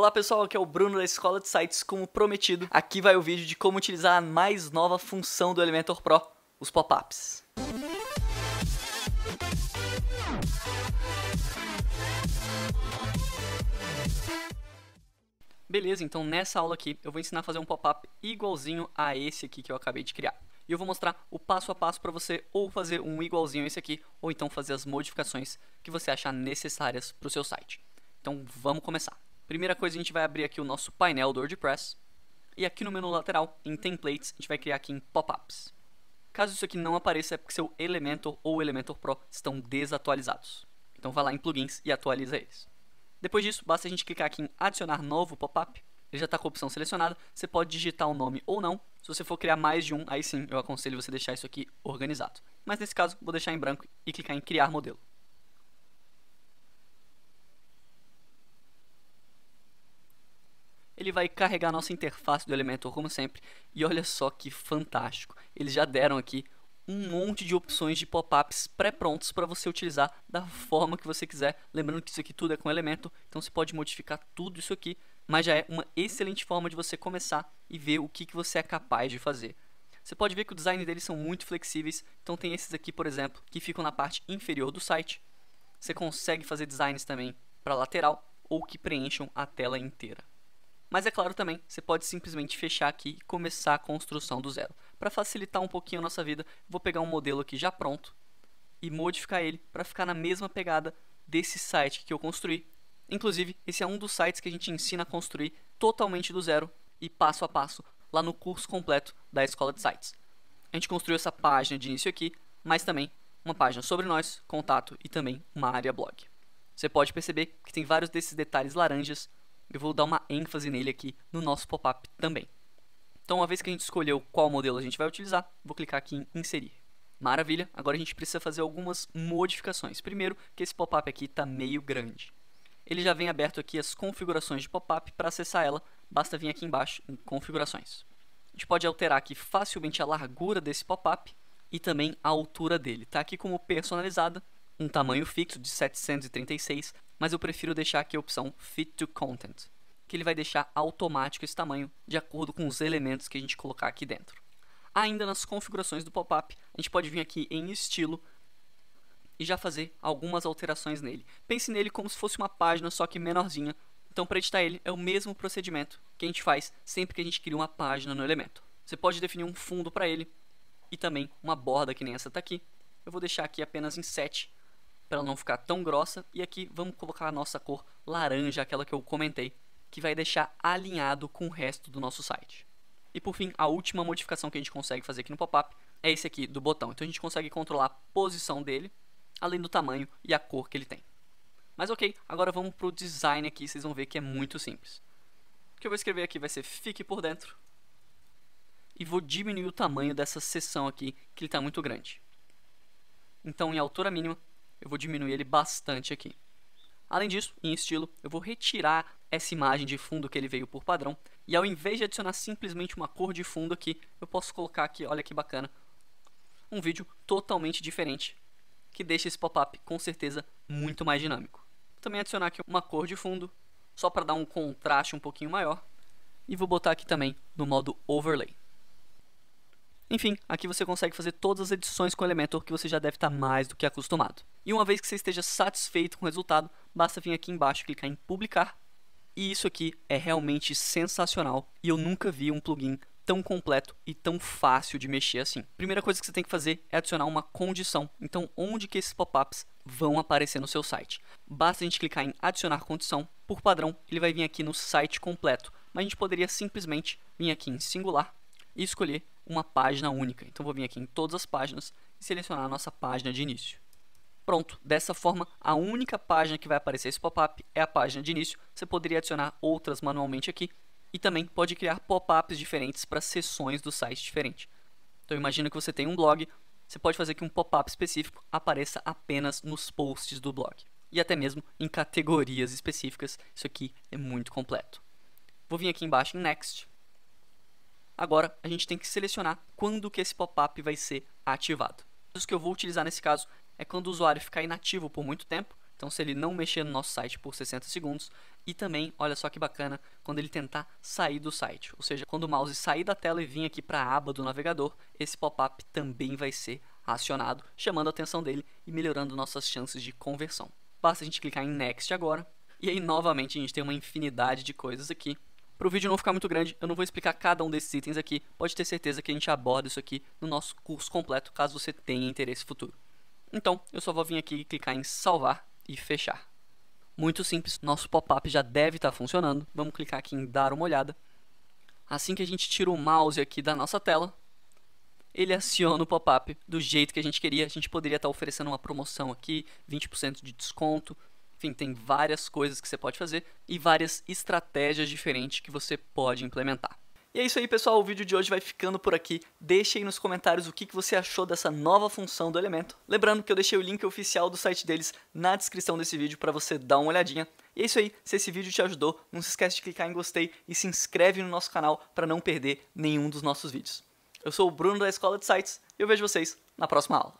Olá pessoal, aqui é o Bruno da Escola de Sites, como prometido, aqui vai o vídeo de como utilizar a mais nova função do Elementor Pro, os pop-ups. Beleza, então nessa aula aqui eu vou ensinar a fazer um pop-up igualzinho a esse aqui que eu acabei de criar. E eu vou mostrar o passo a passo para você ou fazer um igualzinho a esse aqui, ou então fazer as modificações que você achar necessárias para o seu site. Então vamos começar. Primeira coisa, a gente vai abrir aqui o nosso painel do WordPress. E aqui no menu lateral, em Templates, a gente vai criar aqui em Pop-ups. Caso isso aqui não apareça, é porque seu Elementor ou Elementor Pro estão desatualizados. Então vá lá em Plugins e atualiza eles. Depois disso, basta a gente clicar aqui em Adicionar Novo Pop-up. Ele já está com a opção selecionada. Você pode digitar o um nome ou não. Se você for criar mais de um, aí sim eu aconselho você deixar isso aqui organizado. Mas nesse caso, vou deixar em branco e clicar em Criar Modelo. Ele vai carregar a nossa interface do Elementor como sempre. E olha só que fantástico. Eles já deram aqui um monte de opções de pop-ups pré-prontos para você utilizar da forma que você quiser. Lembrando que isso aqui tudo é com elemento, então você pode modificar tudo isso aqui, mas já é uma excelente forma de você começar e ver o que, que você é capaz de fazer. Você pode ver que o design deles são muito flexíveis, então tem esses aqui, por exemplo, que ficam na parte inferior do site. Você consegue fazer designs também para lateral ou que preencham a tela inteira. Mas é claro também, você pode simplesmente fechar aqui e começar a construção do zero. Para facilitar um pouquinho a nossa vida, vou pegar um modelo aqui já pronto e modificar ele para ficar na mesma pegada desse site que eu construí. Inclusive, esse é um dos sites que a gente ensina a construir totalmente do zero e passo a passo lá no curso completo da Escola de Sites. A gente construiu essa página de início aqui, mas também uma página sobre nós, contato e também uma área blog. Você pode perceber que tem vários desses detalhes laranjas eu vou dar uma ênfase nele aqui no nosso pop-up também. Então, uma vez que a gente escolheu qual modelo a gente vai utilizar, vou clicar aqui em inserir. Maravilha, agora a gente precisa fazer algumas modificações. Primeiro, que esse pop-up aqui está meio grande. Ele já vem aberto aqui as configurações de pop-up, para acessar ela, basta vir aqui embaixo em configurações. A gente pode alterar aqui facilmente a largura desse pop-up e também a altura dele. Está aqui como personalizada, um tamanho fixo de 736 mas eu prefiro deixar aqui a opção Fit to Content, que ele vai deixar automático esse tamanho de acordo com os elementos que a gente colocar aqui dentro. Ainda nas configurações do pop-up, a gente pode vir aqui em estilo e já fazer algumas alterações nele. Pense nele como se fosse uma página, só que menorzinha. Então, para editar ele, é o mesmo procedimento que a gente faz sempre que a gente cria uma página no elemento. Você pode definir um fundo para ele e também uma borda que nem essa está aqui. Eu vou deixar aqui apenas em 7 para ela não ficar tão grossa. E aqui vamos colocar a nossa cor laranja, aquela que eu comentei, que vai deixar alinhado com o resto do nosso site. E por fim, a última modificação que a gente consegue fazer aqui no pop-up é esse aqui do botão. Então a gente consegue controlar a posição dele, além do tamanho e a cor que ele tem. Mas ok, agora vamos para o design aqui, vocês vão ver que é muito simples. O que eu vou escrever aqui vai ser fique por dentro. E vou diminuir o tamanho dessa seção aqui, que ele está muito grande. Então em altura mínima eu vou diminuir ele bastante aqui. Além disso, em estilo, eu vou retirar essa imagem de fundo que ele veio por padrão. E ao invés de adicionar simplesmente uma cor de fundo aqui, eu posso colocar aqui, olha que bacana, um vídeo totalmente diferente, que deixa esse pop-up com certeza muito mais dinâmico. Vou também adicionar aqui uma cor de fundo, só para dar um contraste um pouquinho maior. E vou botar aqui também no modo Overlay. Enfim, aqui você consegue fazer todas as edições com o Elementor que você já deve estar mais do que acostumado. E uma vez que você esteja satisfeito com o resultado, basta vir aqui embaixo, clicar em publicar. E isso aqui é realmente sensacional e eu nunca vi um plugin tão completo e tão fácil de mexer assim. Primeira coisa que você tem que fazer é adicionar uma condição. Então, onde que esses pop-ups vão aparecer no seu site? Basta a gente clicar em adicionar condição. Por padrão, ele vai vir aqui no site completo, mas a gente poderia simplesmente vir aqui em singular e escolher uma página única. Então vou vir aqui em todas as páginas e selecionar a nossa página de início. Pronto, dessa forma, a única página que vai aparecer esse pop-up é a página de início. Você poderia adicionar outras manualmente aqui e também pode criar pop-ups diferentes para sessões do site diferente. Então imagina que você tem um blog, você pode fazer que um pop-up específico apareça apenas nos posts do blog e até mesmo em categorias específicas. Isso aqui é muito completo. Vou vir aqui embaixo em Next Agora, a gente tem que selecionar quando que esse pop-up vai ser ativado. Os que eu vou utilizar nesse caso é quando o usuário ficar inativo por muito tempo, então se ele não mexer no nosso site por 60 segundos, e também, olha só que bacana, quando ele tentar sair do site, ou seja, quando o mouse sair da tela e vir aqui para a aba do navegador, esse pop-up também vai ser acionado, chamando a atenção dele e melhorando nossas chances de conversão. Basta a gente clicar em Next agora, e aí novamente a gente tem uma infinidade de coisas aqui, para o vídeo não ficar muito grande, eu não vou explicar cada um desses itens aqui. Pode ter certeza que a gente aborda isso aqui no nosso curso completo, caso você tenha interesse futuro. Então, eu só vou vir aqui e clicar em salvar e fechar. Muito simples, nosso pop-up já deve estar tá funcionando. Vamos clicar aqui em dar uma olhada. Assim que a gente tira o mouse aqui da nossa tela, ele aciona o pop-up do jeito que a gente queria. A gente poderia estar tá oferecendo uma promoção aqui, 20% de desconto, enfim, tem várias coisas que você pode fazer e várias estratégias diferentes que você pode implementar. E é isso aí, pessoal. O vídeo de hoje vai ficando por aqui. Deixe aí nos comentários o que você achou dessa nova função do elemento. Lembrando que eu deixei o link oficial do site deles na descrição desse vídeo para você dar uma olhadinha. E é isso aí. Se esse vídeo te ajudou, não se esquece de clicar em gostei e se inscreve no nosso canal para não perder nenhum dos nossos vídeos. Eu sou o Bruno da Escola de Sites e eu vejo vocês na próxima aula.